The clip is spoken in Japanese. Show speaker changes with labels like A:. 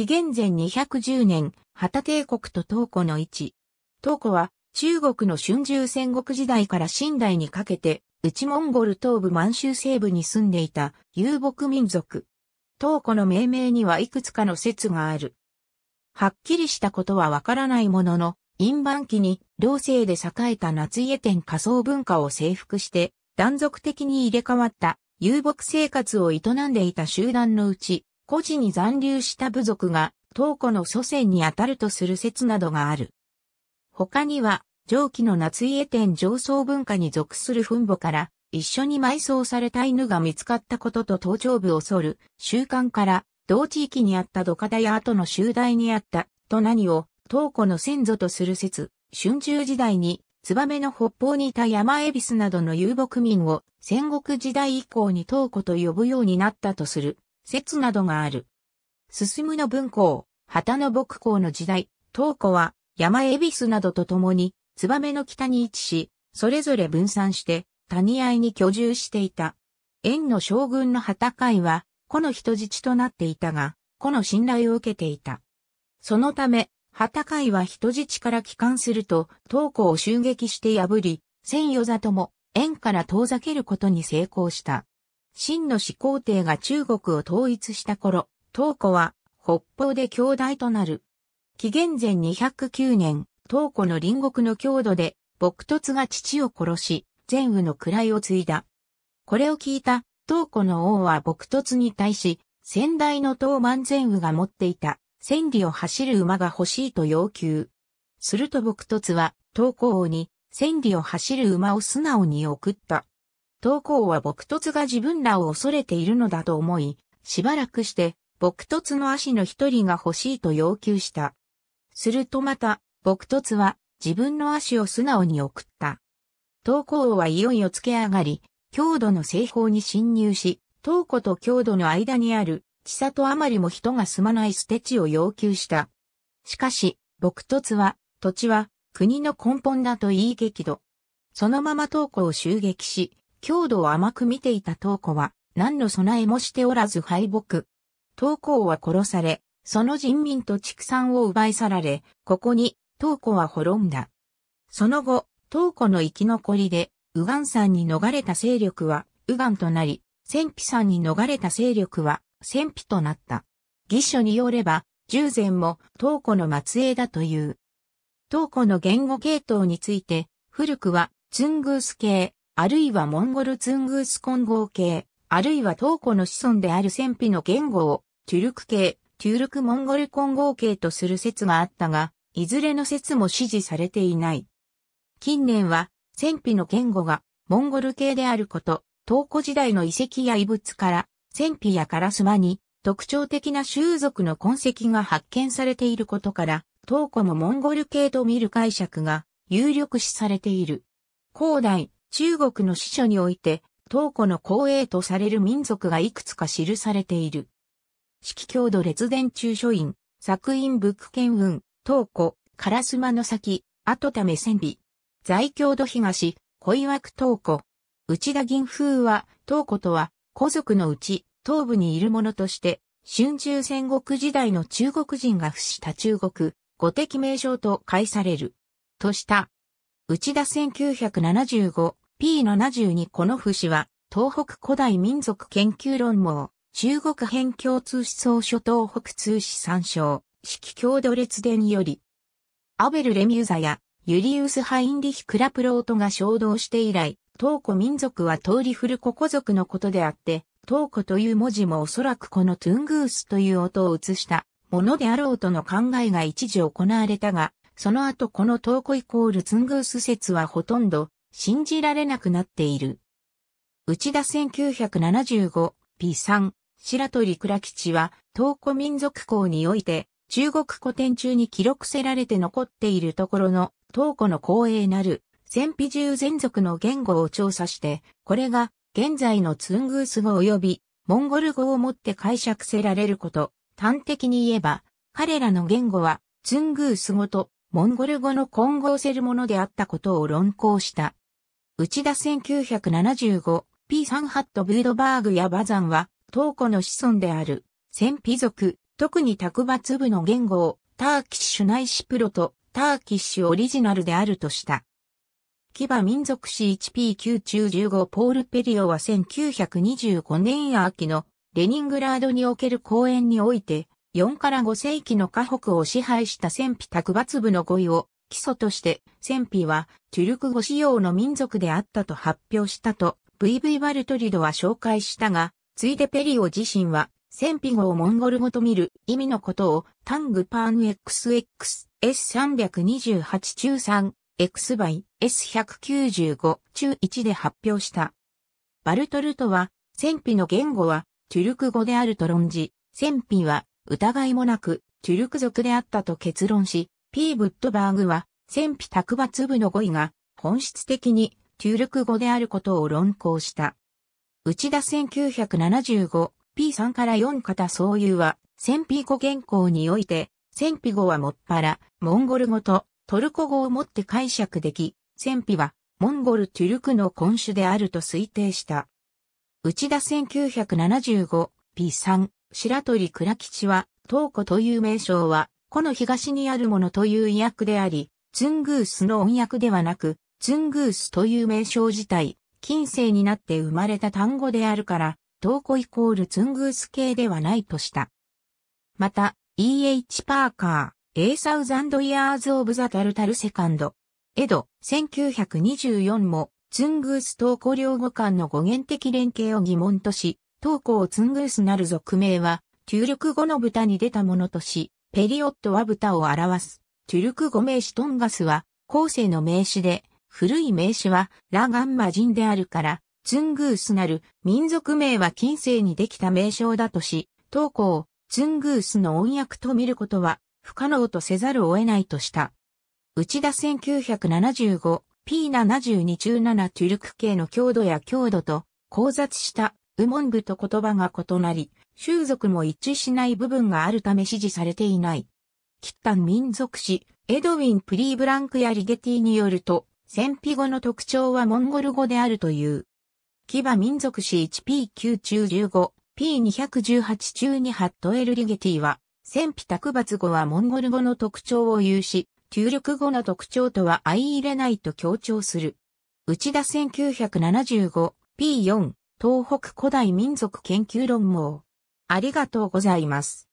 A: 紀元前210年、旗帝国と東湖の位置。東湖は中国の春秋戦国時代から新代にかけて、内モンゴル東部満州西部に住んでいた遊牧民族。東湖の命名にはいくつかの説がある。はっきりしたことはわからないものの、陰晩期に、両性で栄えた夏家店仮想文化を征服して、断続的に入れ替わった遊牧生活を営んでいた集団のうち、古児に残留した部族が、東古の祖先にあたるとする説などがある。他には、上記の夏家店上層文化に属する墳墓から、一緒に埋葬された犬が見つかったことと頭頂部を剃る習慣から、同地域にあった土方や後の集大にあった、と何を、東古の先祖とする説、春秋時代に、燕の北方にいた山恵比寿などの遊牧民を、戦国時代以降に東古と呼ぶようになったとする説などがある。進むの文庫、旗の牧港の時代、東湖は山恵比寿などと共に、燕の北に位置し、それぞれ分散して、谷合に居住していた。縁の将軍の戦会は、この人質となっていたが、この信頼を受けていた。そのため、畑会は人質から帰還すると、東湖を襲撃して破り、千座とも、縁から遠ざけることに成功した。秦の始皇帝が中国を統一した頃、東湖は北方で兄弟となる。紀元前209年、東湖の隣国の郷土で、朴突が父を殺し、前羽の位を継いだ。これを聞いた、東湖の王は朴突に対し、先代の東満前羽が持っていた、千里を走る馬が欲しいと要求。すると朴突は、東湖王に、千里を走る馬を素直に送った。東光は朴突が自分らを恐れているのだと思い、しばらくして、朴突の足の一人が欲しいと要求した。するとまた、朴突は自分の足を素直に送った。東光はいよいよ付け上がり、強度の西方に侵入し、東光と強度の間にある、千里あまりも人が住まない捨て地を要求した。しかし、朴突は、土地は国の根本だと言い激怒。そのまま東光を襲撃し、強度を甘く見ていた東湖は、何の備えもしておらず敗北。東湖は殺され、その人民と畜産を奪い去られ、ここに、東湖は滅んだ。その後、東湖の生き残りで、右岸山に逃れた勢力は、右岸となり、戦費山に逃れた勢力は、戦費となった。義書によれば、従前も、東湖の末裔だという。東湖の言語系統について、古くは、ツングース系、あるいはモンゴルツングース混合系、あるいは東古の子孫である戦費の言語を、トゥルク系、トゥルクモンゴル混合系とする説があったが、いずれの説も支持されていない。近年は、戦費の言語が、モンゴル系であること、東古時代の遺跡や遺物から、戦費やカラスマに、特徴的な種族の痕跡が発見されていることから、東古もモンゴル系と見る解釈が有力視されている。広大。中国の司書において、東古の後栄とされる民族がいくつか記されている。四季郷土列伝中書院、作院仏剣運、東古、烏丸の先、後ため千尾。在郷土東、小岩区東古。内田銀風は、東古とは、古族のうち、東部にいるものとして、春秋戦国時代の中国人が伏した中国、五敵名称と解される。とした。内田1975、P72 この節は、東北古代民族研究論網、中国編共通思想書東北通史参照、式郷土列伝より、アベル・レミューザやユリウス・ハインリヒ・クラプロートが衝動して以来、東古民族は通り古古古族のことであって、東古という文字もおそらくこのトゥングースという音を映したものであろうとの考えが一時行われたが、その後この東古イコールツングース説はほとんど信じられなくなっている。内田 1975P3 白鳥倉吉は東古民族校において中国古典中に記録せられて残っているところの東古の光栄なる千費中全族の言語を調査して、これが現在のツングース語及びモンゴル語をもって解釈せられること。端的に言えば、彼らの言語はツングース語とモンゴル語の混合せるものであったことを論考した。内田1975、P サンハットブードバーグやバザンは、東古の子孫である、戦費族、特に卓抜部の言語を、ターキッシュ内シプロと、ターキッシュオリジナルであるとした。騎馬民族史 1P9 中15ポール・ペリオは1925年秋のレニングラードにおける公演において4から5世紀の河北を支配した戦費卓抜部の語彙を基礎として戦費はトゥルク語使用の民族であったと発表したと VV バルトリドは紹介したが、ついでペリオ自身は戦費語をモンゴル語と見る意味のことをタングパーン XXS328 中3 X y S195 中1で発表した。バルトルトは戦費の言語はトゥルク語であると論じ、戦費は疑いもなくトゥルク族であったと結論し、P. ブットバーグは、戦費卓抜部の語彙が、本質的に、トゥルク語であることを論考した。内田 1975P3 から4型総有は、戦費語原稿において、戦費語はもっぱら、モンゴル語とトルコ語をもって解釈でき、戦費は、モンゴル・トゥルクの根種であると推定した。内田 1975P3 白鳥倉吉は、東古という名称は、この東にあるものという意訳であり、ツングースの音訳ではなく、ツングースという名称自体、近世になって生まれた単語であるから、トーコイコールツングース系ではないとした。また、E.H. パーカー、A Thousand Years of the Tartar Second、エド、1924も、ツングース東ー両語間の語源的連携を疑問とし、トーコをツングースなる俗名は、注力語の豚に出たものとし、ペリオットは豚を表す。トゥルク語名詞トンガスは、後世の名詞で、古い名詞は、ラガンマ人であるから、ツングースなる、民族名は近世にできた名称だとし、当校、ツングースの音訳と見ることは、不可能とせざるを得ないとした。内田 1975P72 中7トゥルク系の強度や強度と交雑したウモングと言葉が異なり、種族も一致しない部分があるため支持されていない。キッタン民族史、エドウィン・プリーブランクやリゲティによると、戦費語の特徴はモンゴル語であるという。騎馬民族史 1P9 中 15P218 中にハットエル・リゲティは、戦費卓抜語はモンゴル語の特徴を有し、中力語の特徴とは相入れないと強調する。内田 1975P4 東北古代民族研究論網。ありがとうございます。